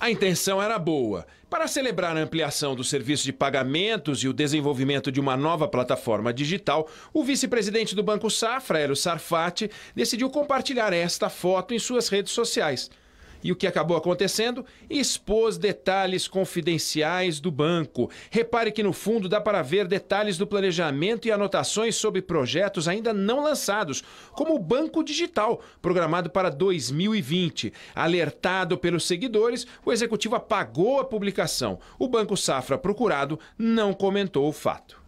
A intenção era boa. Para celebrar a ampliação do serviço de pagamentos e o desenvolvimento de uma nova plataforma digital, o vice-presidente do Banco Safra, Hélio Sarfati, decidiu compartilhar esta foto em suas redes sociais. E o que acabou acontecendo? Expôs detalhes confidenciais do banco. Repare que no fundo dá para ver detalhes do planejamento e anotações sobre projetos ainda não lançados, como o Banco Digital, programado para 2020. Alertado pelos seguidores, o executivo apagou a publicação. O Banco Safra procurado não comentou o fato.